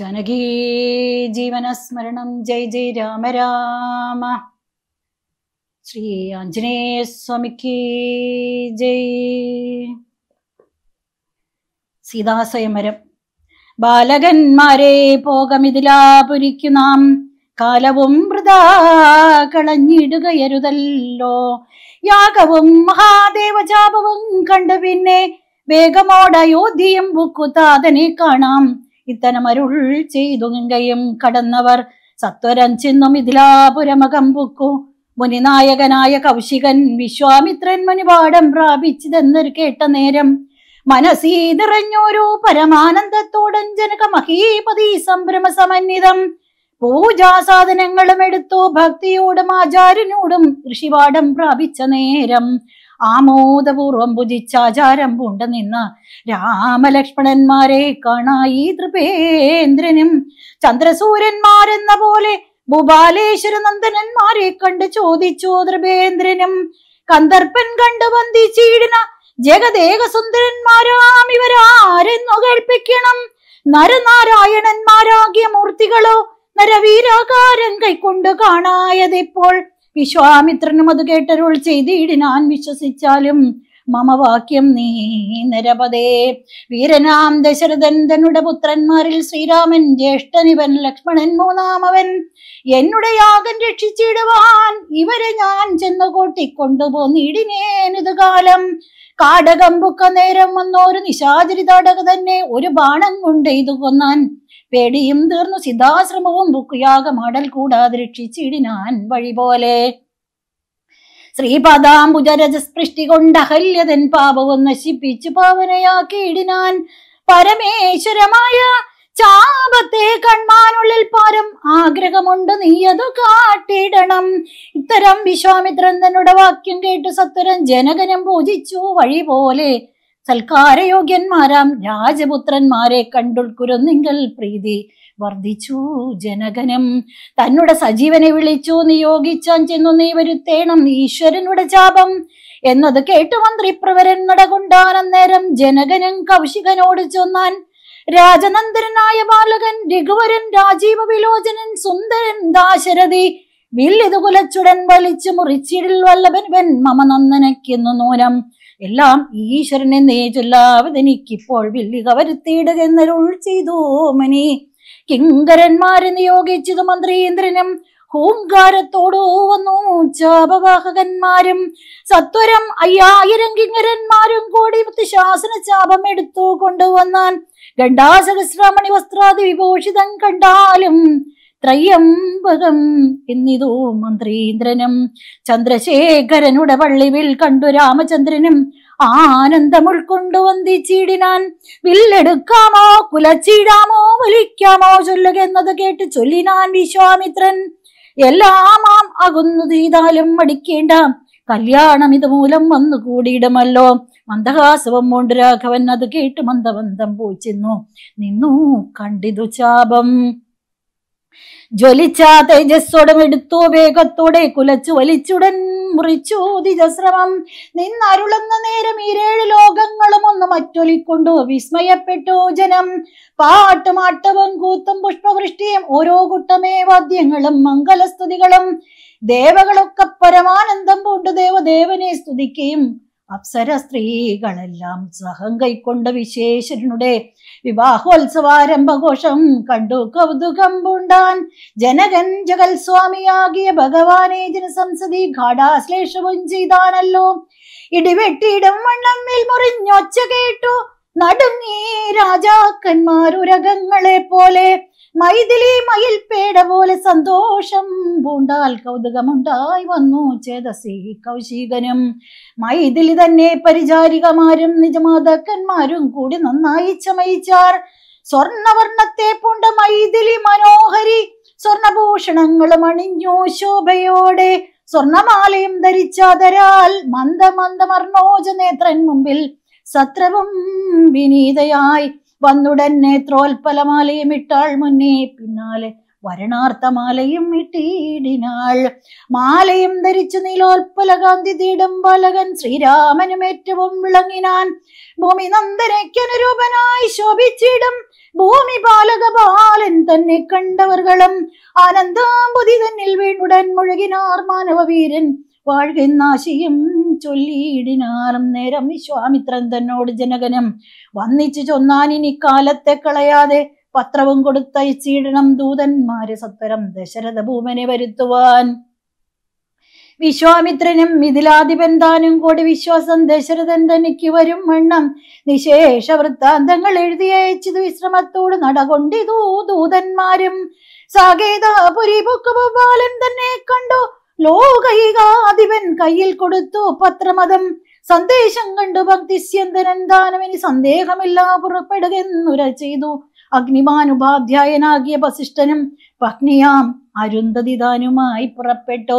ജനകീ ജീവനസ്മരണം ജയ് ജയ് രാമ രാമ ശ്രീ ആഞ്ജനേയസ്വാമിക്ക് സ്വാമിക്ക് ജയ് സീതാസ്വയമരം ബാലകന്മാരെ പോകമിതിലാപുരിക്കു നാം കാലവും വൃതാ കളഞ്ഞിടുകയരുതല്ലോ യാഗവും മഹാദേവചാപവും കണ്ടു പിന്നെ വേഗമോടയോധ്യം ബുക്കുതാതനെ കാണാം ഇത്തനമരുൾ ചെയ്തുകയും കടന്നവർ സത്വരം ചിന്നും ഇതിലാപുരമകം പൊക്കു മുനിനായകനായ കൗശികൻ വിശ്വാമിത്രൻ മുനിപാഠം പ്രാപിച്ചതെന്നൊരു കേട്ട നേരം മനസ്സീതിറഞ്ഞോരോ പരമാനന്ദത്തോടൻ ജനക മഹീപതി സംഭ്രമ സമന്വിതം പൂജാസാധനങ്ങളും എടുത്തു ഭക്തിയോടും ആചാര്യനോടും ഋഷിപാഠം പ്രാപിച്ച നേരം ആമോദപൂർവം ഭുജിച്ചാചാരം പൂണ്ട നിന്ന് രാമലക്ഷ്മണന്മാരെ കാണായി തൃപേന്ദ്രനും ചന്ദ്രസൂര്യന്മാരെന്ന പോലെ ഭൂപാലേശ്വര നന്ദനന്മാരെ കണ്ട് ചോദിച്ചു തൃപേന്ദ്രനും കന്ദർപ്പൻ കണ്ടു വന്ദിച്ചിടിന ജഗദേക സുന്ദരന്മാരാം ഇവരാരെന്നു കേൾപ്പിക്കണം നരനാരായണന്മാരാകിയ മൂർത്തികളോ നരവീരാകാരൻ കൈക്കൊണ്ട് കാണായതിപ്പോൾ വിശ്വാമിത്രനും അത് കേട്ടരുൾ ചെയ്തിടിനാൻ വിശ്വസിച്ചാലും മമവാക്യം നീ നരപതേ വീരനാം ദശരഥൻ തന്നുടെ പുത്രന്മാരിൽ ശ്രീരാമൻ ജ്യേഷ്ഠനിവൻ ലക്ഷ്മണൻ മൂന്നാമവൻ എന്നുടെ യാഗം രക്ഷിച്ചിടുവാൻ ഇവരെ ഞാൻ ചെന്നു കൂട്ടിക്കൊണ്ടുപോന്നിടിനേനിത് കാലം കാടകമ്പുക്ക നേരം വന്നോ ഒരു നിശാചരിതാടക തന്നെ ഒരു ബാണം കൊണ്ട് ഇത് കൊന്നാൻ പേടിയും തീർന്നു സിദ്ധാശ്രമവും ബുക്കുയാഗമടൽ കൂടാതെ രക്ഷിച്ചിടിനാൻ വഴി പോലെ ശ്രീപദാംബുജരജസ്പൃഷ്ടി കൊണ്ട് അഹല്യതൻ പാപവും നശിപ്പിച്ചു പാവനയാക്കിയിടിനാൻ പരമേശ്വരമായ ചാപത്തെ കൺമാനുള്ളിൽ പാരം ആഗ്രഹമുണ്ട് നീയതു കാട്ടിടണം ഇത്തരം വിശ്വാമിത്രൻ തന്നുടെ വാക്യം കേട്ടു സത്വരൻ ജനകനം പൂജിച്ചു വഴി പോലെ സൽക്കാരയോഗ്യന്മാരാം രാജപുത്രന്മാരെ കണ്ടുൾക്കുരുന്നിങ്കൽ പ്രീതി വർദ്ധിച്ചു ജനകനം തന്നുടെ സജീവനെ വിളിച്ചു നിയോഗിച്ചാൻ ചെന്നു നീ വരുത്തേണം ഈശ്വരനുടെ ചാപം എന്നത് കേട്ടു മന്ത്രി പ്രവരൻ നടകൊണ്ടാനന്നേരം ജനകനും കൗശികനോട് ചൊന്നാൻ രാജനന്ദരനായ ബാലകൻ രഘുവരൻ രാജീവ വിലോചനൻ സുന്ദരൻ ദാശരഥി വില്ലിതു കുലച്ചുടൻ വലിച്ചു മുറിച്ചിടിൽ വല്ലഭൻ വെൻ മമ നൂനം എല്ലാം ഈശ്വരനെ നേ ചൊല്ലാവതെനിക്കിപ്പോൾ വില്ലിക വരുത്തിയിടുകെന്നരുൾ ചെയ്തു മനി കിങ്കരന്മാരെ നിയോഗിച്ചത് മന്ത്രീന്ദ്രനും ഹൂങ്കാരത്തോടു വന്നു ചാപവാഹകന്മാരും സത്വരം അയ്യായിരം കിങ്കരന്മാരും കൂടി ശാസന ചാപം എടുത്തു കൊണ്ടുവന്നാൻ ഗണ്ടാസഹസ്രമണി വസ്ത്രാതി വിഭൂഷിതം കണ്ടാലും ത്രയംബകം എന്നിതോ മന്ത്രീന്ദ്രനും ചന്ദ്രശേഖരനുടെ പള്ളിവിൽ കണ്ടു രാമചന്ദ്രനും ആനന്ദം ഉൾക്കൊണ്ടു ചീടിനാൻ വില്ലെടുക്കാമോ കുലച്ചീടാമോ വലിക്കാമോ ചൊല്ലുക എന്നത് കേട്ട് ചൊല്ലിനാൻ വിശ്വാമിത്രൻ എല്ലാമാം അകുന്നു ചെയ്താലും മടിക്കേണ്ട കല്യാണം ഇതുമൂലം വന്നു കൂടിയിടമല്ലോ മന്ദഹാസവം കൊണ്ട് രാഘവൻ അത് കേട്ട് മന്ദബന്ധം പോയി ചെന്നു നിന്നു കണ്ടിതു ചാപം ജ്വലിച്ച തേജസ്സോടും എടുത്തു വേഗത്തോടെ കുലച്ചു വലിച്ചുടൻ മുറിച്ചു ദിജശ്രമം നിന്നരുളുന്ന നേരം ഈരേഴ് ലോകങ്ങളും ഒന്ന് മറ്റൊലിക്കൊണ്ടു വിസ്മയപ്പെട്ടു ജനം പാട്ടുമാട്ടവും കൂത്തും പുഷ്പവൃഷ്ടിയും ഓരോ കൂട്ടമേ വാദ്യങ്ങളും മംഗലസ്തുതികളും ദേവകളൊക്കെ പരമാനന്ദം പൂണ്ടു ദേവദേവനെ സ്തുതിക്കുകയും അപ്സര സ്ത്രീകളെല്ലാം സഹം കൈക്കൊണ്ട വിശേഷനുടെ വിവാഹോത്സവാരംഭഘോഷം കണ്ടു കൗതുകം പൂണ്ടാൻ ജനകൻ ജഗൽ സ്വാമിയാകിയ ഭഗവാനെ ജനസംസതി ഘടാശ്ലേഷവും ചെയ്താനല്ലോ ഇടിവെട്ടിയിടും വണ്ണം മേൽ മുറിഞ്ഞൊച്ച കേട്ടു നടുങ്ങി രാജാക്കന്മാരുരകങ്ങളെ പോലെ മൈഥിലി മയിൽ പേട പോലെ സന്തോഷം പൂണ്ടാൽ കൗതുകമുണ്ടായി വന്നു ചേതസി കൗശികനും മൈഥിലി തന്നെ പരിചാരികമാരും നിജമാതാക്കന്മാരും കൂടി നന്നായി ചമയിച്ചാർ സ്വർണവർണ്ണത്തെ പൂണ്ട മൈഥിലി മനോഹരി സ്വർണഭൂഷണങ്ങളും അണിഞ്ഞു ശോഭയോടെ സ്വർണമാലയും ധരിച്ചാതരാൽ മന്ദമന്ദമർണോജ നേത്രൻ മുമ്പിൽ സത്രവും വിനീതയായി വന്നുടൻ നേത്രോൽപ്പലമാലയും ഇട്ടാൾ മുന്നേ പിന്നാലെ വരണാർത്ഥമാലയും ഇട്ടിടിനാൾ മാലയും ധരിച്ചു നീലോൽപ്പലകാന്തി തീടും ബാലകൻ ശ്രീരാമനും ഏറ്റവും വിളങ്ങിനാൻ ഭൂമി നന്ദനയ്ക്കനുരൂപനായി ശോഭിച്ചിടും ഭൂമി ബാലക ബാലൻ തന്നെ കണ്ടവർകളും ആനന്ദാമ്പുതി തന്നിൽ വീണുടൻ മുഴുകിനാർ മാനവവീരൻ വാഴ്കെന്നാശിയും ചൊല്ലിയിടിനാറും നേരം വിശ്വാമിത്രൻ തന്നോട് ജനകനം വന്നിച്ചു ചൊന്നാനിനി കാലത്തെ കളയാതെ പത്രവും കൊടുത്തയച്ചിടണം ദൂതന്മാരെ സത്വരം ദശരഥ ഭൂമനെ വരുത്തുവാൻ വിശ്വാമിത്രനും മിഥിലാധിപൻ താനും കൂടി വിശ്വാസം ദശരഥൻ തനിക്ക് വരും വണ്ണം നിശേഷ വൃത്താന്തങ്ങൾ എഴുതിയയച്ചത് വിശ്രമത്തോട് നടകൊണ്ടിതൂ ദൂതന്മാരും സാകേതാപുരി പൊക്കുപാലൻ തന്നെ കണ്ടു ലോകൈകാധിപൻ കയ്യിൽ കൊടുത്തു പത്രമതം സന്ദേശം കണ്ടു ഭക്തിസ്യന്തനൻ ദാനമിനി സന്ദേഹമില്ല പുറപ്പെടുകെന്നുര ചെയ്തു അഗ്നിമാനുപാധ്യായനാകിയ വസിഷ്ഠനും പത്നിയാം അരുന്ധതിദാനുമായി പുറപ്പെട്ടു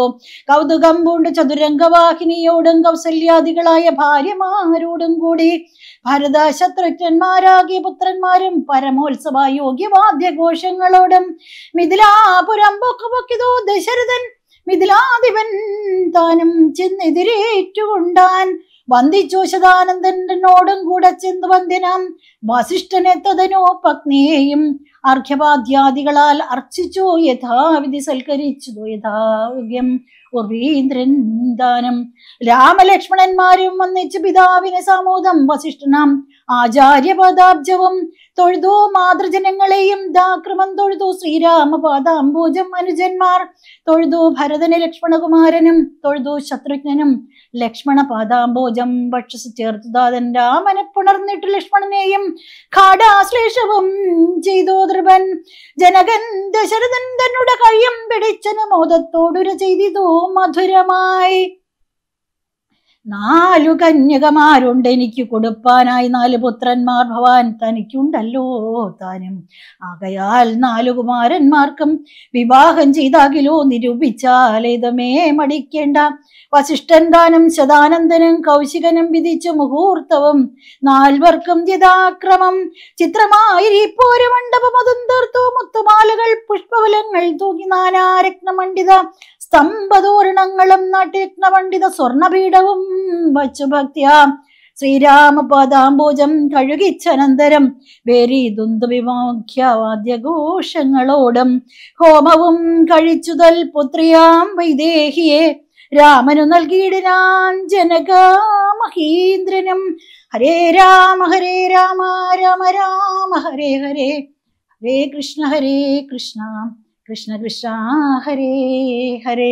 കൗതുകം പൂണ്ട് ചതുരംഗവാഹിനിയോടും കൗസല്യാദികളായ ഭാര്യമാരോടും കൂടി ഭരത പുത്രന്മാരും പരമോത്സവ യോഗ്യവാദ്യഘോഷങ്ങളോടും മിഥിലാപുരം പൊക്കുപൊക്കിതോ ദശരഥൻ മിഥിലാധിപൻ താനും ചെന്നെതിരേറ്റുകൊണ്ടാൻ വന്ദിച്ചോശതാനന്ദനോടും കൂടെ ചെന്ന് വന്ദിനം തതനോ പത്നിയെയും അർഘ്യപാദ്യാദികളാൽ അർച്ചിച്ചോ യഥാവിധി സൽക്കരിച്ചു യഥാവ്യം ഉർവീന്ദ്രൻ ദാനം രാമലക്ഷ്മണന്മാരും വന്നിച്ച് പിതാവിനെ സമൂതം വസിഷ്ഠനാം ആചാര്യപദാബ്ജവും തൊഴുതോ മാതൃജനങ്ങളെയും ദാക്രമം തൊഴുതോ ശ്രീരാമപാദ അംബോജം അനുജന്മാർ തൊഴുതോ ഭരതനെ ലക്ഷ്മണകുമാരനും തൊഴുതോ ശത്രുഘ്നനും ലക്ഷ്മണ പാദാംബോജം ഭക്ഷസ് ചേർത്തുദാതൻ രാമനെ പുണർന്നിട്ട് ലക്ഷ്മണനെയും കാടാശ്ലേഷവും ചെയ്തോ ധ്രുവൻ ജനകൻ ദശരഥൻ തന്നെ കയ്യം പിടിച്ചനു ചെയ്തിതോ മധുരമായി നാലു കന്യകമാരുണ്ട് എനിക്ക് കൊടുപ്പാനായി നാല് പുത്രന്മാർ ഭവാൻ തനിക്കുണ്ടല്ലോ താനും ആകയാൽ നാലു കുമാരന്മാർക്കും വിവാഹം ചെയ്താകിലോ നിരൂപിച്ചാലേതമേ മടിക്കേണ്ട വസിഷ്ഠൻ താനും ശതാനന്ദനും കൗശികനും വിധിച്ചു മുഹൂർത്തവും നാൽവർക്കും യഥാക്രമം ചിത്രമായിരിപ്പോരു മണ്ഡപം അതും തീർത്തു മുത്തുമാലകൾ പുഷ്പവലങ്ങൾ തൂകി നാനാരത്നമണ്ഡിത സ്തംഭതോരണങ്ങളും പണ്ഡിത സ്വർണപീഠവും വച്ചു ഭക്തിയ ശ്രീരാമപാദാംബോജം കഴുകിച്ചനന്തരം വേരീദുന്ദവിവാഖ്യവാദ്യഘോഷങ്ങളോടും ഹോമവും കഴിച്ചുതൽ പുത്രിയാം വൈദേഹിയെ രാമനു നൽകിയിടാൻ മഹീന്ദ്രനും ഹരേ രാമ ഹരേ രാമ രാമ രാമ ഹരേ ഹരേ ഹരേ കൃഷ്ണ ഹരേ കൃഷ്ണ കൃഷ്ണ കൃഷ്ണ ഹരേ ഹരേ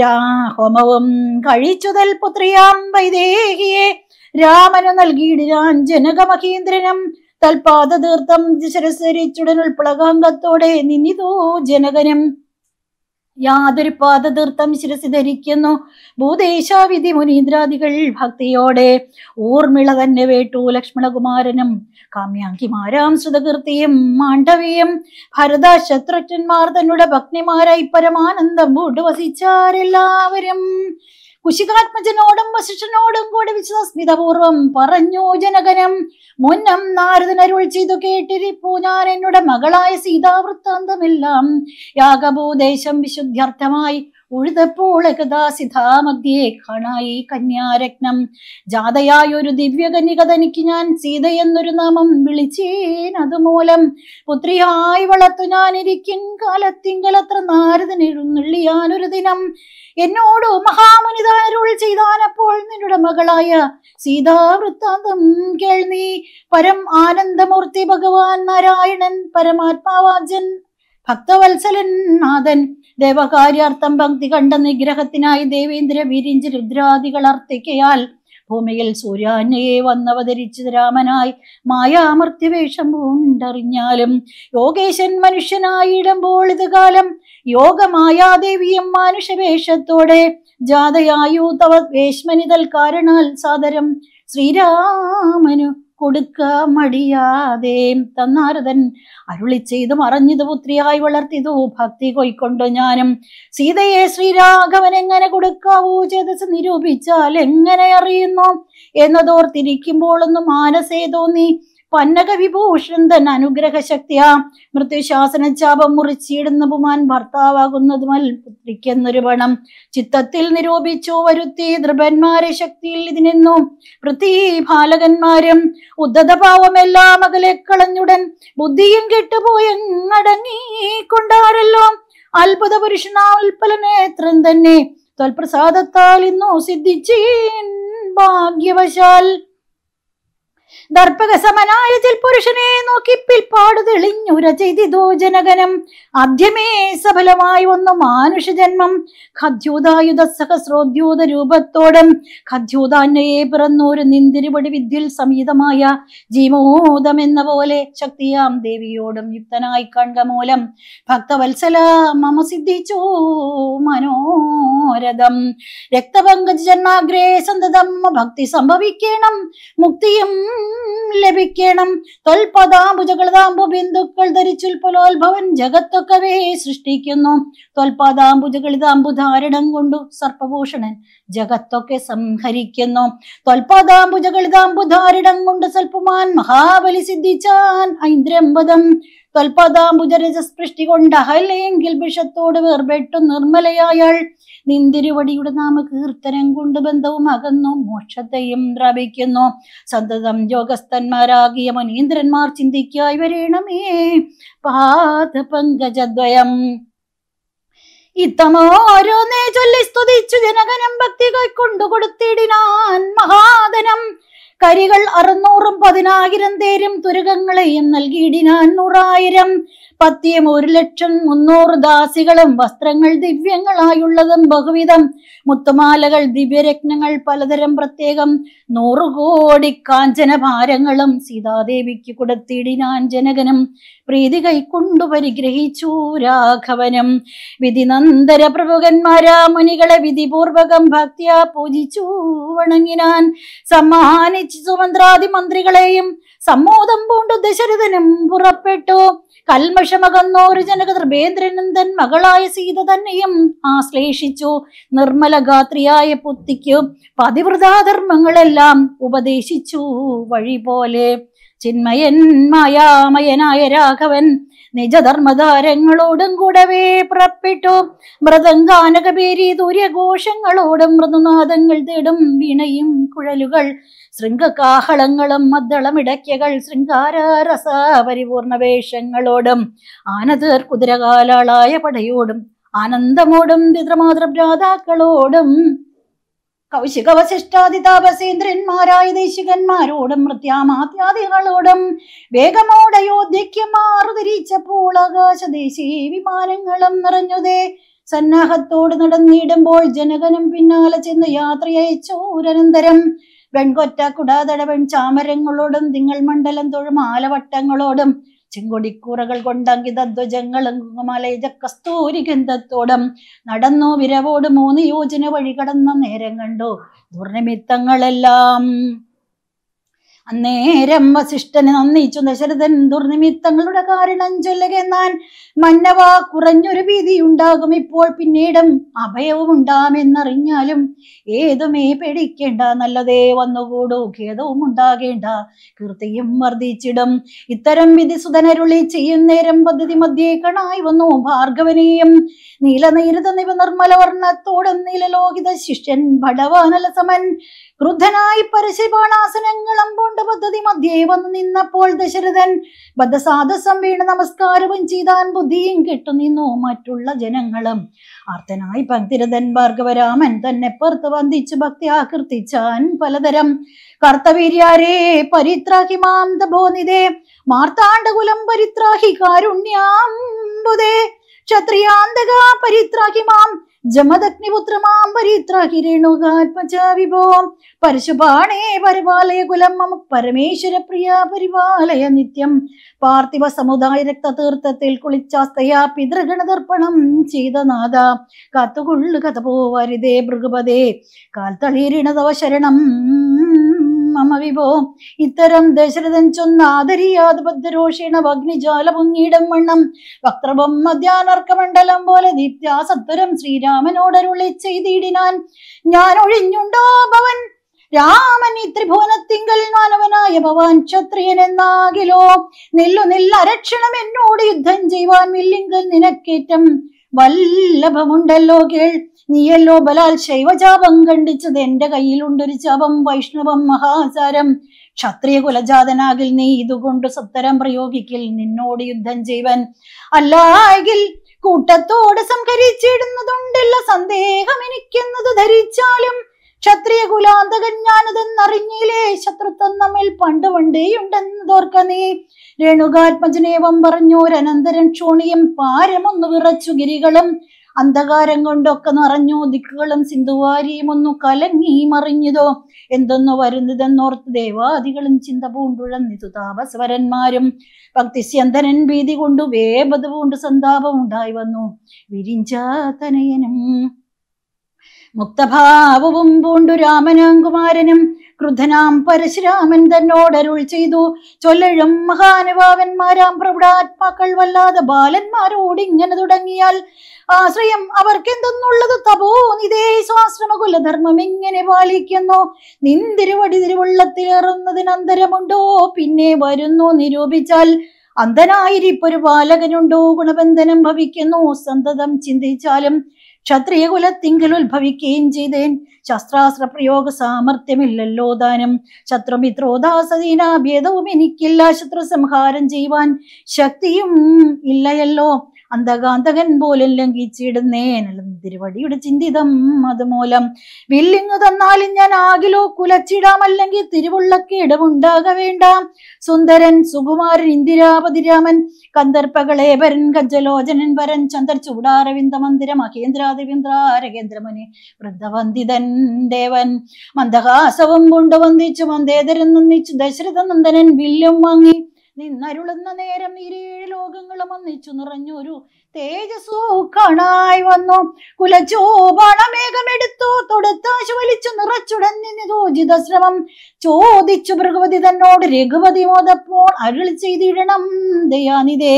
രാഹോമവും കഴിച്ചുതൽ പുത്രിയാം വൈദേഹിയെ രാമനു നൽകിയിടാൻ തൽപാദ തീർത്ഥം ശരസരിച്ചുടൻ ഉൾപ്പളകാംഗത്തോടെ നിന്നിതോ ജനകനും യാതൊരു തീർത്ഥം ശിരസി ധരിക്കുന്നു ഭൂതേശാവിധി മുനീന്ദ്രാദികൾ ഭക്തിയോടെ ഊർമിള തന്നെ വേട്ടു ലക്ഷ്മണകുമാരനും കാമ്യാങ്കിമാരാം ശ്രുതകീർത്തിയും മാണ്ഡവിയും ഭരത ശത്രുഘ്നന്മാർ തന്നെ ഭക്തിമാരായി പരമാനന്ദം വസിച്ചാരെല്ലാവരും കുശികാത്മജനോടും വശിഷ്ഠനോടും കൂടി വിശ്വസ്മിതപൂർവം പറഞ്ഞു ജനകനം മുന്നം നാരദനരുൾ ചെയ്തു കേട്ടിരിപ്പൂ ഞാൻ എന്നുടെ മകളായ സീതാവൃത്താന്തമെല്ലാം യാഗഭൂദേശം വിശുദ്ധ്യർത്ഥമായി ഉഴുതപ്പോളകഥാ സിതാമധ്യേ കാണായി കന്യാരത്നം ജാതയായൊരു ദിവ്യകന്യക തനിക്ക് ഞാൻ സീത എന്നൊരു നാമം വിളിച്ചേൻ അതുമൂലം പുത്രിയായി വളർത്തു ഞാൻ ഇരിക്കും കാലത്തിങ്കൽ അത്ര നാരദൻ എഴുന്നള്ളിയാനൊരു ദിനം എന്നോട് മഹാമുനിതാരുൾ ചെയ്താനപ്പോൾ നിന്നുടെ മകളായ സീതാവൃത്താന്തം കേൾ നീ പരം ആനന്ദമൂർത്തി ഭഗവാൻ നാരായണൻ പരമാത്മാവാജൻ ഭക്തവത്സലൻ നാഥൻ ദേവകാര്യാർത്ഥം ഭക്തി കണ്ട നിഗ്രഹത്തിനായി ദേവേന്ദ്ര വിരിഞ്ച് രുദ്രാദികൾ അർത്ഥിക്കയാൽ ഭൂമിയിൽ സൂര്യാന്യയെ വന്നവതരിച്ച് രാമനായി മായാമർത്യവേഷം പൂണ്ടറിഞ്ഞാലും യോഗേശൻ മനുഷ്യനായിടുമ്പോൾ ഇത് കാലം യോഗമായാദേവിയും മാനുഷവേഷത്തോടെ ജാതയായു തവ വേഷ്മനിതൽ കാരണാൽ സാദരം ശ്രീരാമനു കൊടുക്ക മടിയാതെ തന്നാരതൻ അരുളി ചെയ്ത് മറഞ്ഞത് പുത്രിയായി വളർത്തിയതു ഭക്തി കൊയ്ക്കൊണ്ടു ഞാനും സീതയെ ശ്രീരാഘവൻ എങ്ങനെ കൊടുക്കാവൂ ചേതസ് നിരൂപിച്ചാൽ എങ്ങനെ അറിയുന്നു ഒന്ന് മാനസേ തോന്നി പന്നകവിഭൂഷൺ തൻ അനുഗ്രഹശക്തിയാ മുറിച്ചിടുന്ന മുറിച്ചിടുന്നതുമാൻ ഭർത്താവാകുന്നതുമൽ പുത്രിക്കെന്നൊരു പണം ചിത്തത്തിൽ നിരൂപിച്ചു വരുത്തി നൃപന്മാരെ ശക്തിയിൽ ഇതിനെന്നു പൃഥ്വിഭാലകന്മാരും ഉദ്ധതഭാവമെല്ലാം മകളെ കളഞ്ഞുടൻ ബുദ്ധിയും കെട്ടുപോയങ്ങടങ്ങി കൊണ്ടാരല്ലോ അത്ഭുത പുരുഷനാൽപ്പല നേത്രം തന്നെ തൽപ്രസാദത്താൽ ഇന്നു സിദ്ധിച്ചീൻ ഭാഗ്യവശാൽ ദർപ്പകസമനായ പുരുഷനെ നോക്കി പിൽപ്പാട് തെളിഞ്ഞുര ജനകനം ആദ്യമേ സഫലമായി വന്നു മാനുഷജന്മം ഖദ്യോദായുധ സഹസ്രോദ്യോത രൂപത്തോടും ഖദ്യോദാന്യയെ പിറന്നൊരു നിന്തിരുപടി വിദ്യുൽ സമീതമായ ജീമോദം എന്ന പോലെ ശക്തിയാം ദേവിയോടും യുക്തനായി കണ്ടമൂലം ഭക്തവത്സല മമ സിദ്ധിച്ചു മനോരഥം രക്തപങ്കജന്മാഗ്രേ സന്തതം ഭക്തി സംഭവിക്കണം മുക്തിയും ലഭിക്കണം തൊൽപദാംബുജകളതാംബു ബിന്ദുക്കൾ ധരിച്ചുൽപ്പലോത്ഭവൻ ജഗത്തൊക്കവേ സൃഷ്ടിക്കുന്നു തൊൽപദാംബുജകളിതാംബു ധാരണം കൊണ്ടു സർപ്പഭൂഷണൻ ജഗത്തൊക്കെ സംഹരിക്കുന്നു തൊൽപദാംബുജകളിതാംബു ധാരണം കൊണ്ട് സൽപ്പുമാൻ മഹാബലി സിദ്ധിച്ചാൻ ഐന്ദ്രമ്പതം തൊൽപദാംബുജരജസ്പൃഷ്ടി കൊണ്ട് അഹലയെങ്കിൽ വിഷത്തോട് വേർപെട്ടു നിർമ്മലയായാൾ നിന്തിരുവടിയുടെ കീർത്തനം കൊണ്ട് ബന്ധവും അകന്നു മോക്ഷത്തെയും ദ്രവിക്കുന്നു സന്തതം യോഗസ്ഥന്മാരാകിയ മനീന്ദ്രന്മാർ ചിന്തിക്കായി വരേണമേ പാദപങ്കജദ്വയം ഇത്തമോരോന്നേ ചൊല്ലി സ്തുതിച്ചു ജനകനം ഭക്തി കൊണ്ടു കൊടുത്തിടിനാൻ മഹാധനം കരികൾ അറുന്നൂറും പതിനായിരം തേരും തുരകങ്ങളെയും നൽകിയിടിനാൻ നൂറായിരം പത്തിയും ഒരു ലക്ഷം മുന്നൂറ് ദാസികളും വസ്ത്രങ്ങൾ ദിവ്യങ്ങളായുള്ളതും ബഹുവിധം മുത്തുമാലകൾ ദിവ്യരത്നങ്ങൾ പലതരം പ്രത്യേകം നൂറുകോടി കാഞ്ചന ഭാരങ്ങളും സീതാദേവിക്ക് കൊടുത്തിടിനാൻ ജനകനും പ്രീതി കൈക്കൊണ്ടു പരിഗ്രഹിച്ചു രാഘവനം വിധിനന്ദര പ്രമുഖന്മാരാ മുനികളെ വിധിപൂർവകം ഭക്തിയാ പൂജിച്ചു വണങ്ങിനാൻ സമ്മാനിച്ചു സുമന്ത്രാതി മന്ത്രികളെയും സമ്മോദം പൂണ്ടു ദശരഥനും പുറപ്പെട്ടു കൽമഷമകന്നോരു ജനക തൻ മകളായ സീത തന്നെയും ആശ്ലേഷിച്ചു നിർമ്മലഗാത്രിയായ പുത്തിക്കും പതിവൃതാധർമ്മങ്ങളെല്ലാം ഉപദേശിച്ചു വഴി പോലെ ചിന്മയൻ മായാമയനായ രാഘവൻ നിജധർമ്മധാരങ്ങളോടും കൂടവേ പുറപ്പെട്ടു മൃദംഗാനകപേരി ദൂര്യഘോഷങ്ങളോടും മൃദുനാദങ്ങൾ തേടും വീണയും കുഴലുകൾ ശൃംഗകാഹളങ്ങളും മദ്ദളമിടയ്ക്കകൾ ശൃംഗാരരസ പരിപൂർണ വേഷങ്ങളോടും ആനതേർ കുതിരകാലാളായ പടയോടും ആനന്ദമോടും ദ്വിതമാതൃ കൗശികവശിഷ്ടാദി താപസേന്ദ്രന്മാരായ ദേശികന്മാരോടും മൃത്യാമാത്യാദികളോടും വേഗമോടയോധ്യയ്ക്ക് മാറുതിരിച്ചപ്പോൾ ആകാശദേശീ വിമാനങ്ങളും നിറഞ്ഞതേ സന്നാഹത്തോട് നടന്നിടുമ്പോൾ ജനകനും പിന്നാലെ ചെന്ന് യാത്രയച്ചോരനന്തരം വെൺകൊറ്റ കുടാതടവൻ ചാമരങ്ങളോടും തിങ്ങൾ മണ്ഡലം തൊഴും ആലവട്ടങ്ങളോടും ചെങ്കൊടിക്കൂറകൾ കൊണ്ടങ്കിത ധ്വജങ്ങളും കുങ്ങമാലയജ കസ്തൂരി ഗന്ധത്തോടം നടന്നോ വിരവോട് മൂന്ന് യോജന വഴി കടന്ന നേരം കണ്ടു ദുർനിമിത്തങ്ങളെല്ലാം അന്നേരം വസിഷ്ഠന് നന്ദിച്ചു ദശരഥൻ ദുർനിമിത്തങ്ങളുടെ കാരണം ചൊല്ലുകെന്നാൻ മന്നവ കുറഞ്ഞൊരു ഉണ്ടാകും ഇപ്പോൾ പിന്നീടും അഭയവും ഉണ്ടാമെന്നറിഞ്ഞാലും ഏതുമേ പേടിക്കേണ്ട നല്ലതേ വന്നുകൂടൂ ഖേദവും ഉണ്ടാകേണ്ട കീർത്തിയും വർദ്ധിച്ചിടും ഇത്തരം വിധി സുതനരുളി ചെയ്യുന്നേരം പദ്ധതി മധ്യേ കണായി വന്നു ഭാർഗവനെയും നീലനീരത നിവ നിർമ്മല വർണ്ണത്തോടും നീലലോഹിത ശിഷ്യൻ ഭടവാനലസമൻ ക്രുദ്ധനായി പരശുപാണാസനങ്ങളും അമ്പൊണ്ട് പദ്ധതി മധ്യേ വന്നു നിന്നപ്പോൾ ദശരഥൻ ബദ്ധസാദസം വീണ് നമസ്കാരവും ചെയ്താൻ ബുദ്ധിയും കെട്ടുനിന്നു മറ്റുള്ള ജനങ്ങളും അർത്ഥനായി ഭക്തിരഥൻ ഭാർഗവരാമൻ തന്നെ പുറത്ത് വന്ദിച്ച് ഭക്തി ആകൃത്തിച്ചാൻ പലതരം കർത്തവീര്യാരേ പരിത്രാഹി മാം തബോനിതേ മാർത്താണ്ഡകുലം പരിത്രാഹി കാരുണ്യാം ക്ഷത്രിയാന്തക പരിത്രാഹി മാം ജമദഗ്നിപുത്രമാംബരിത്ര കിരണുകാത്മജ വിഭോ പരശുപാണേ പരിപാലയ കുലം നിത്യം കത്തുകൊള്ളു കഥ പോവരുതേ ഭൃഗപതേ കാൽത്തളീരിണതവ ശരണം മമ വിഭോ ഇത്തരം ദശരഥൻ ചൊന്ന ആദരിയാത് ബദ്ധരോഷേണ അഗ്നിജാല പൊങ്ങിയിടം വണ്ണം വക്രബം മധ്യാനർക്കമണ്ഡലം പോലെ ദീപ്യാസത്വരം ശ്രീരാമനോടരുളി ചെയ്തിടിനാൻ ഞാൻ ഒഴിഞ്ഞുണ്ടോ ഭവൻ രാമൻ ഈ ത്രിഭുവനത്തിങ്കൽ മാനവനായ ഭവാൻ ക്ഷത്രിയൻ എന്നാകിലോ നില്ലു നില്ലരക്ഷണം എന്നോട് യുദ്ധം ചെയ്യുവാൻ വില്ലിങ്കൽ നിനക്കേറ്റം വല്ലഭമുണ്ടല്ലോ കേൾ നീയല്ലോ ബലാൽ ശൈവചാപം കണ്ടിച്ചത് എന്റെ കയ്യിലുണ്ടൊരു ചാപം വൈഷ്ണവം മഹാസാരം ക്ഷത്രിയ കുലജാതനാകിൽ നീ ഇതുകൊണ്ട് സത്തരം പ്രയോഗിക്കിൽ നിന്നോട് യുദ്ധം ചെയ്വൻ അല്ലായെങ്കിൽ കൂട്ടത്തോട് സംഹരിച്ചിടുന്നതുണ്ടല്ല സന്ദേഹം എനിക്കെന്നത് ധരിച്ചാലും ക്ഷത്രിയ കുലാന്തകൻ ഞാനതെന്നറിഞ്ഞില്ലേ ശത്രുത്വം നമ്മിൽ പണ്ട് തോർക്ക നീ രേണുകാത്മജനേവം പറഞ്ഞോരനന്തരൻ ക്ഷോണിയും പാരമൊന്നു വിറച്ചു ഗിരികളും അന്ധകാരം കൊണ്ടൊക്കെ നിറഞ്ഞു ദിക്കുകളും സിന്ധുവാരിയും ഒന്നു കലങ്ങി മറിഞ്ഞതോ എന്തെന്നോ വരുന്നതെന്നോർത്ത് ദേവാദികളും ചിന്ത പൂണ്ടുഴന്നിതു താപസ്വരന്മാരും ഭക്തിസ്യന്ധനൻ ഭീതി കൊണ്ടു വേപത് പൂണ്ട് സന്താപം ഉണ്ടായി വന്നു വിരിഞ്ചാതനയനും മുക്തഭാവവും പൂണ്ടു രാമനാങ്കുമാരനും കുമാരനും ക്രുദ്ധനാം പരശുരാമൻ തന്നോടരുൾ ചെയ്തു ചൊല്ലഴും മഹാനുഭാവന്മാരാം പ്രൗഢാത്മാക്കൾ വല്ലാതെ ബാലന്മാരോട് ഇങ്ങനെ തുടങ്ങിയാൽ ആശ്രയം എന്തെന്നുള്ളത് തപോ നിതേ സ്വാശ്രമ കുലധർമ്മം എങ്ങനെ പാലിക്കുന്നു നിന്തിരുവടി തിരുവള്ളത്തിലേറുന്നതിന് അന്തരമുണ്ടോ പിന്നെ വരുന്നു നിരൂപിച്ചാൽ അന്ധനായിരിപ്പൊരു ബാലകനുണ്ടോ ഗുണബന്ധനം ഭവിക്കുന്നു സന്തതം ചിന്തിച്ചാലും ക്ഷത്രിയ കുലത്തിങ്കിൽ ഉത്ഭവിക്കുകയും ചെയ്തേൻ ശസ്ത്രാസ്ത്ര പ്രയോഗ സാമർഥ്യമില്ലല്ലോ ദാനം ശത്രുമിത്രോദാസീനാഭേദവും എനിക്കില്ല ശത്രു സംഹാരം ചെയ്യുവാൻ ശക്തിയും ഇല്ലയല്ലോ അന്ധകാന്തകൻ പോലും ലംഘിച്ചിടുന്നേനലും തിരുവടിയുടെ ചിന്തിതം അതുമൂലം വില്ലിങ്ങു തന്നാലും ഞാൻ ആകിലോ കുലച്ചിടാം അല്ലെങ്കിൽ തിരുവുള്ളക്കേടമുണ്ടാക വേണ്ട സുന്ദരൻ സുകുമാരൻ ഇന്ദിരാപതിരാമൻ കന്ദർപ്പകളേപരൻ ഗജലോചനൻ പരൻ ചന്ദർ ചൂടാരവിന്ദ മന്ദിര മഹേന്ദ്രാദിവിന്ദ്രാരകേന്ദ്രമുനി വൃദ്ധവന്ദിതൻ ദേവൻ മന്ദഹാസവും കൊണ്ട് വന്ദിച്ചു മന്ദേതരൻ നന്ദിച്ചു ദശരഥ നന്ദനൻ വില്ലും വാങ്ങി നിന്നരുളുന്ന നേരം ഇരേഴ് ലോകങ്ങളും ഒന്നിച്ചു നിറഞ്ഞൊരു തേജസ്സു കാണായി വന്നു കുലചോപണമേഘമെടുത്തു തൊടുത്താശു വലിച്ചു നിറച്ചുടഞ്ഞിതോചിത ശ്രമം ചോദിച്ചു ഭൃഗവതി തന്നോട് രഘുപതി മോദപ്പോൾ അരുൾ ചെയ്തിടണം ദയാനിതേ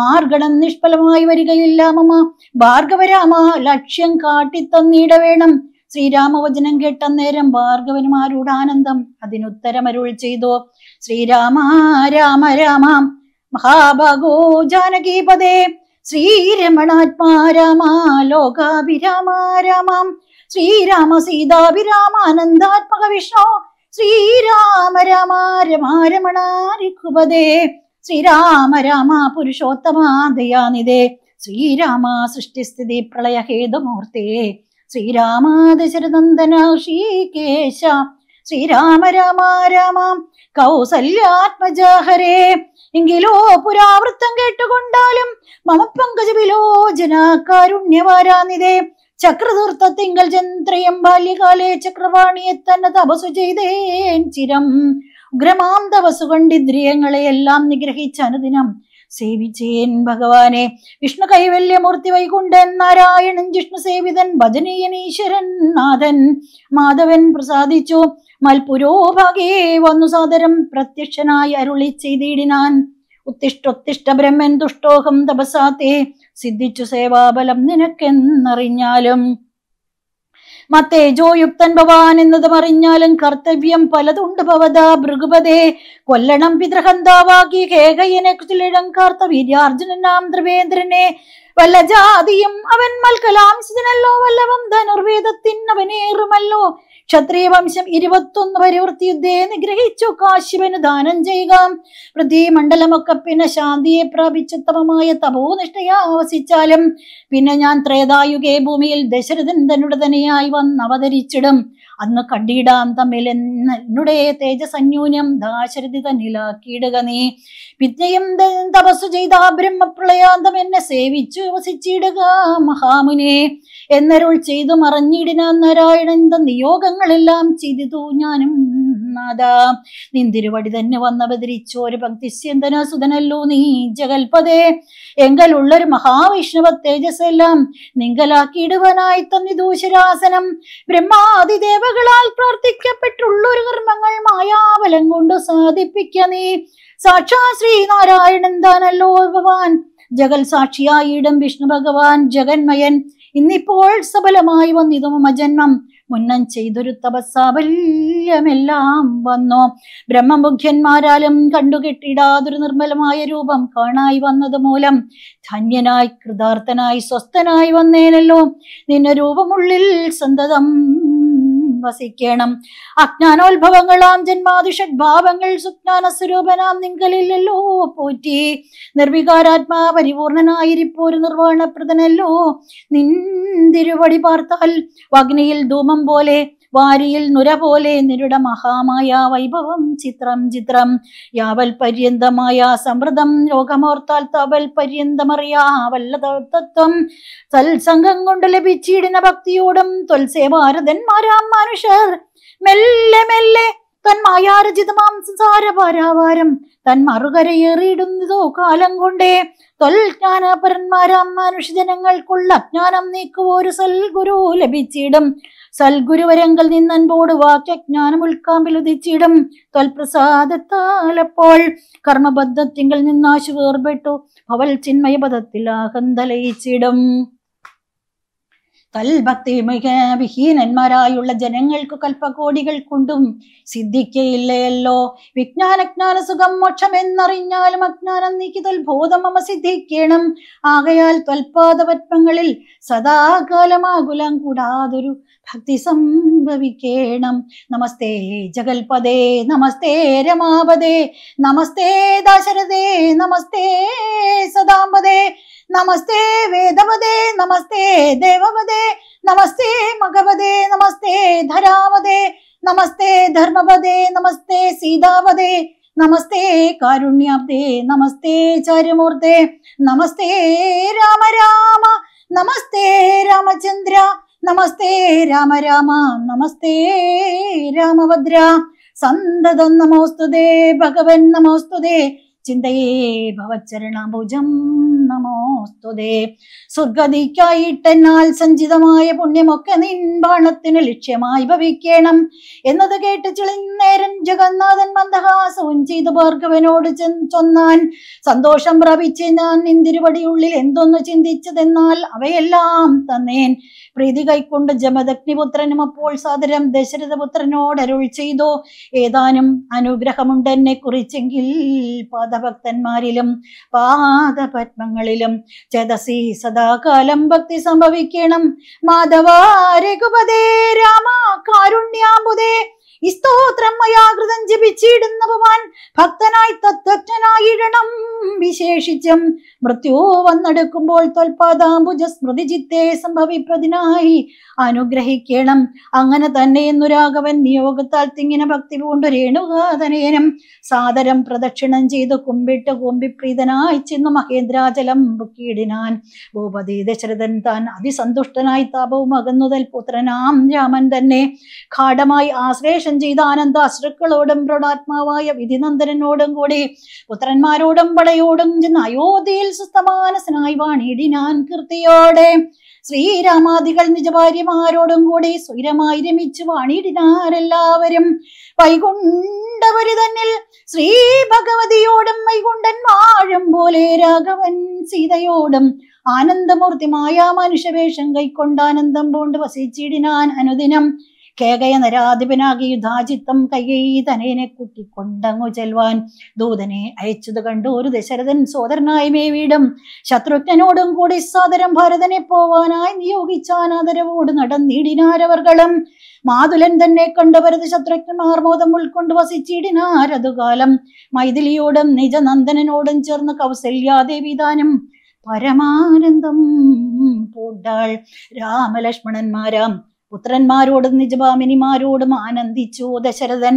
മാർഗണം നിഷ്ഫലമായി വരികയില്ല മമ ഭാർഗവരാമ ലക്ഷ്യം കാട്ടിത്തന്നിടവേണം വേണം ശ്രീരാമവചനം കേട്ട നേരം ഭാർഗവന്മാരുടെ ആനന്ദം അതിനുത്തരമരുൾ ചെയ്തു ശ്രീരാമ രാമ രാമ മഹാഭാഗോ ജാനകീപദേ ശ്രീരമണാത്മാ രാമ ലോകാഭിരാമ രാമ ശ്രീരാമ സീതാഭിരാമാനന്ദാത്മക വിഷ്ണു ശ്രീരാമ രാമ രമാരമണാരിഘുപദേ ശ്രീരാമ രാമ പുരുഷോത്തമ ദയാനിധേ ശ്രീരാമ സൃഷ്ടിസ്ഥിതി പ്രളയഹേതുമൂർത്തേ ശ്രീരാമ ദശരനന്ദന ശ്രീകേശ ശ്രീരാമ രാമ രാമാം കൗസല്യാത്മജാഹരേ എങ്കിലോ പുരാവൃത്തം കേട്ടുകൊണ്ടാലും മമ പങ്കജവിലോ ചക്രതീർത്ഥ തിങ്കൾ ചന്ദ്രയം ബാല്യകാലേ ചക്രവാണിയെ തന്നെ തപസു ചെയ്തേൻ ചിരം ഉഗ്രമാം നിഗ്രഹിച്ച അനുദിനം സേവിച്ചേൻ ഭഗവാനെ വിഷ്ണു കൈവല്യമൂർത്തി വൈകുണ്ഠൻ നാരായണൻ ജിഷ്ണു സേവിതൻ ഭജനീയൻ ഈശ്വരൻ നാഥൻ മാധവൻ പ്രസാദിച്ചു മൽപുരോഭാഗേ വന്നു സാദരം പ്രത്യക്ഷനായി അരുളി ചെയ്തിടിനാൻ ഉത്തിഷ്ടൊത്തിഷ്ട ബ്രഹ്മൻ ദുഷ്ടോഹം തപസാത്തെ സിദ്ധിച്ചു സേവാബലം നിനക്കെന്നറിഞ്ഞാലും മത്തേജോയുക്തൻ ഭവാൻ എന്നത് അറിഞ്ഞാലും കർത്തവ്യം പലതുണ്ട് ഭവതാ ഭൃഗുപതേ കൊല്ലണം പിതൃഹന്താവാകി കേകയനെ കുറിച്ചിലിടം കാർത്തവീര്യാർജുനനാം ധ്രുവേന്ദ്രനെ വല്ല ജാതിയും അവൻ മൽക്കലാംശിതനല്ലോ വല്ലവം ധനുർവേദത്തിൻ അവനേറുമല്ലോ ക്ഷത്രിയ വംശം ഇരുപത്തൊന്ന് പരിവൃത്തി യുദ്ധേ ഗ്രഹിച്ചു കാശിവന് ദാനം ചെയ്യുക മണ്ഡലമൊക്കെ പിന്നെ ശാന്തിയെ പ്രാപിച്ച് ഉത്തമമായ നിഷ്ഠയാ ആവസിച്ചാലും പിന്നെ ഞാൻ ത്രേതായുഗേ ഭൂമിയിൽ ദശരഥൻ തനുടതനെയായി വന്ന് അവതരിച്ചിടും അന്ന് കണ്ടിടാം തമ്മിൽ എന്നുടേ തേജസന്യൂനം ദാശരഥി തന്നിലാക്കിയിടുക നീ വിദ്യയും തപസ്സു ചെയ്ത ബ്രഹ്മപ്രളയാന്തം എന്നെ സേവിച്ചു വസിച്ചിടുക മഹാമുനെ എന്നരുൾ ചെയ്തു മറഞ്ഞിടിന നാരായണൻ നിയോഗങ്ങളെല്ലാം ചെയ്തു ഞാനും നാഥ നിന്തിരുവടി തന്നെ ഒരു ഭക്തിസ്യന്തന സുതനല്ലോ നീ ജഗൽപതേ എങ്കലുള്ളൊരു തേജസ് എല്ലാം നിങ്കലാക്കിയിടുവാനായി ദൂശരാസനം ബ്രഹ്മാതിദേവകളാൽ പ്രാർത്ഥിക്കപ്പെട്ടുള്ളൊരു കർമ്മങ്ങൾ മായാബലം കൊണ്ട് സാധിപ്പിക്ക നീ സാക്ഷാ ശ്രീനാരായണൻ താനല്ലോ ഭഗവാൻ ജഗൽ സാക്ഷിയായിടം വിഷ്ണു ഭഗവാൻ ജഗന്മയൻ ഇന്നിപ്പോൾ സബലമായി വന്നിതു മജന്മം മുന്നം ചെയ്തൊരു തപസ്സാബല്യമെല്ലാം വന്നു ബ്രഹ്മമുഖ്യന്മാരാലും കണ്ടുകെട്ടിടാതൊരു നിർമ്മലമായ രൂപം കാണായി വന്നത് മൂലം ധന്യനായി കൃതാർത്ഥനായി സ്വസ്ഥനായി വന്നേനല്ലോ നിന്നെ രൂപമുള്ളിൽ സന്തതം വസിക്കണം അജ്ഞാനോത്ഭവങ്ങളാം ജന്മാതിഷഡ്ഭാവങ്ങൾ സുജ്ഞാന സ്വരൂപനാം നിങ്കലില്ലല്ലോ പോറ്റി നിർവികാരാത്മാ പരിപൂർണനായിരിപ്പോരു നിർവ്വാണപ്രദനല്ലോ നിൻ തിരുവടി പാർത്താൽ അഗ്നിയിൽ ധൂമം പോലെ വാരിയിൽ നുര പോലെ നിരുട മഹാമായ വൈഭവം ചിത്രം ചിത്രം യാവൽ പര്യന്തമായ സമൃദ്ധം രോഗമോർത്താൽ തവൽ പര്യന്തമറിയാ വല്ലതത്വം കൊണ്ട് ലഭിച്ചിടുന്ന ഭക്തിയോടും തൊൽസേ മനുഷ്യർ മെല്ലെ മെല്ലെ തൻ മായാരചിതമാം സംസാര പാരാവാരം തൻ മറുകരയേറിയിടുന്നതോ കാലം കൊണ്ടേ തൊൽജ്ഞാനപരന്മാരാം മനുഷ്യജനങ്ങൾക്കുള്ള അജ്ഞാനം നീക്കുവോ ഒരു സൽഗുരു ലഭിച്ചിടും സൽഗുരുവരങ്കൽ നിന്നൻപോട് വാക്യജ്ഞാനം ഉൾക്കാമ്പിലുദിച്ചിടും തൽപ്രസാദത്താലപ്പോൾ കർമ്മബദ്ധത്തിങ്കൽ നിന്നാശു വേർപെട്ടു അവൾ ചിന്മയപദത്തിൽ ആഹന്തലയിച്ചിടും കൽഭക്തി മിക വിഹീനന്മാരായുള്ള ജനങ്ങൾക്ക് കൽപ്പകോടികൾ കൊണ്ടും സിദ്ധിക്കയില്ലയല്ലോ വിജ്ഞാനജ്ഞാന സുഖം മോക്ഷം എന്നറിഞ്ഞാലും അജ്ഞാനം നീക്കി തൊൽബോധം അമ സിദ്ധിക്കണം ആകയാൽ തൽപാദപത്മങ്ങളിൽ സദാകാലമാകുലം കൂടാതൊരു ഭക്തി സംഭവിക്കേണം നമസ്തേ ജഗൽപദേ നമസ്തേ രമാപദേ നമസ്തേ ദാശരഥേ നമസ്തേ സദാംബദേ നമസ്തേ വേദവദേ നമസ്തേ ദേവവദേ നമസ്തേ മകവദേ നമസ്തേ ധരാവദേ നമസ്തേ ധർമ്മപദേ നമസ്തേ സീതാവദേ നമസ്തേ കാരുണ്യാബ്ദേ നമസ്തേ ചാര്യമൂർത്തേ നമസ്തേ രാമ രാമ നമസ്തേ രാമചന്ദ്ര നമസ്തേ രാമ രാമ നമസ്തേ രാമഭദ്ര സന്തതം നമോസ്തുതേ ഭഗവൻ നമോസ്തുതേ ചിന്തയേ നമോസ്തുതേ സ്വർഗതിക്കായിട്ടെന്നാൽ സഞ്ചിതമായ പുണ്യമൊക്കെ നിൻ ലക്ഷ്യമായി ഭവിക്കണം എന്നത് കേട്ട് ചിളിന്നേരൻ ജഗന്നാഥൻ മന്ദഹാസവും ചെയ്തു ഭാർഗവനോട് ചൊന്നാൻ സന്തോഷം പ്രാപിച്ച് ഞാൻ ഉള്ളിൽ എന്തൊന്ന് ചിന്തിച്ചതെന്നാൽ അവയെല്ലാം തന്നേൻ പ്രീതി കൈക്കൊണ്ട് ജമദഗ്നിപുത്രനും അപ്പോൾ സാദരം ദശരഥപുത്രനോടരുൾ അരുൾ ചെയ്തു ഏതാനും അനുഗ്രഹമുണ്ട് എന്നെ കുറിച്ചെങ്കിൽ പദ പാദഭക്തന്മാരിലും പാദപത്മങ്ങളിലും ചതസി സദാകാലം ഭക്തി സംഭവിക്കണം മാധവ രഘുപതേ രാമ കാരുണ്യാമ്പുതേ ഈ സ്തോത്രം മയാകൃതം ജപിച്ചിടുന്നവൻ ഭക്തനായി തത്വജ്ഞനായിടണം വിശേഷിച്ചും മൃത്യു വന്നെടുക്കുമ്പോൾ തൊൽപാദാംബുജ സ്മൃതി ചിത്തെ സംഭവിപ്പതിനായി അനുഗ്രഹിക്കണം അങ്ങനെ തന്നെ എന്നു രാഘവൻ നിയോഗത്താൽ തിങ്ങിന ഭക്തി പൂണ്ട് രേണുകാതനേനം സാദരം പ്രദക്ഷിണം ചെയ്ത് കുമ്പിട്ട് കുമ്പിപ്രീതനായി ചെന്നു മഹേന്ദ്രാചലം ബുക്കിയിടിനാൻ ഭൂപതി ദശരഥൻ താൻ അതിസന്തുഷ്ടനായി താപവും അകന്നുതൽ പുത്രനാം രാമൻ തന്നെ ഗാഠമായി ആശ്ലേഷൻ സംവേദനം ചെയ്ത ആനന്ദ അശ്രുക്കളോടും പ്രണാത്മാവായ വിധിനന്ദനോടും കൂടി പുത്രന്മാരോടും പടയോടും ചെന്ന് അയോധ്യയിൽ വാണിടി ഞാൻ കീർത്തിയോടെ ശ്രീരാമാദികൾ നിജഭാര്യമാരോടും കൂടി സ്വൈരമായി രമിച്ചു വാണിടിനാരെല്ലാവരും വൈകുണ്ഠപുരി തന്നിൽ ശ്രീ ഭഗവതിയോടും വൈകുണ്ഠൻ വാഴും പോലെ രാഘവൻ സീതയോടും ആനന്ദമൂർത്തിമായ മനുഷ്യവേഷം കൈക്കൊണ്ട് ആനന്ദം പൂണ്ട് വസിച്ചിടിനാൻ അനുദിനം കേകയ നരാധിപനാകിയുധാചിത്തം കയ്യൈതനേനെ കുട്ടിക്കൊണ്ടങ്ങു ചെൽവാൻ ദൂതനെ അയച്ചത് കണ്ടു ഒരു ദശരഥൻ സോദരനായി മേവീടും ശത്രുഘ്നോടും കൂടി സാദരം ഭരതനെ പോവാനായി നിയോഗിച്ചാൻ ആദരവോട് നടന്നിടിനാരവർകളും മാതുലൻ തന്നെ കണ്ട ഭരത ശത്രുഘ്നൻ ആർമോദം ഉൾക്കൊണ്ട് വസിച്ചിടിനാരതുകാലം മൈഥിലിയോടും നിജനന്ദനോടും ചേർന്ന് കൗസല്യാദേവിദാനം പരമാനന്ദം പൂണ്ടാൾ രാമലക്ഷ്മണന്മാരാം പുത്രന്മാരോടും നിജഭാമിനിമാരോടും ആനന്ദിച്ചു ദശരഥൻ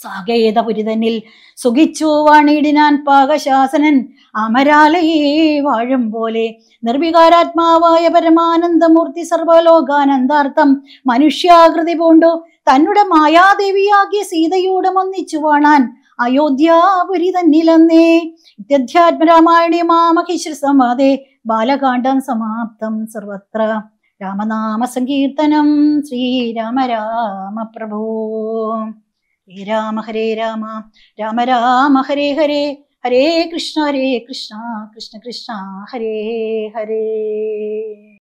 സാകേതപുരിതനിൽ സുഖിച്ചു വാണിടിനാൻ പാകശാസനൻ അമരാലയേ വാഴും പോലെ നിർവികാരാത്മാവായ പരമാനന്ദമൂർത്തി സർവലോകാനന്ദാർത്ഥം മനുഷ്യാകൃതി പൂണ്ടു തന്നുടെ മായാദേവിയാകിയ സീതയോടും ഒന്നിച്ചു വാണാൻ അയോധ്യാപുരി തന്നിലന്നേ ഇത്യധ്യാത്മരാമായണി മാമഹിശ്ര സംവാദേ ബാലകാന്ഡം സമാപ്തം സർവത്ര രാമനാമ സങ്കീർത്തനം ശ്രീരാമ രാമ പ്രഭോ ഹരേ രാമ ഹരേ രാമ രാമ രാമ ഹരേ ഹരേ ഹരേ കൃഷ്ണ ഹരേ കൃഷ്ണ കൃഷ്ണ കൃഷ്ണ ഹരേ ഹരേ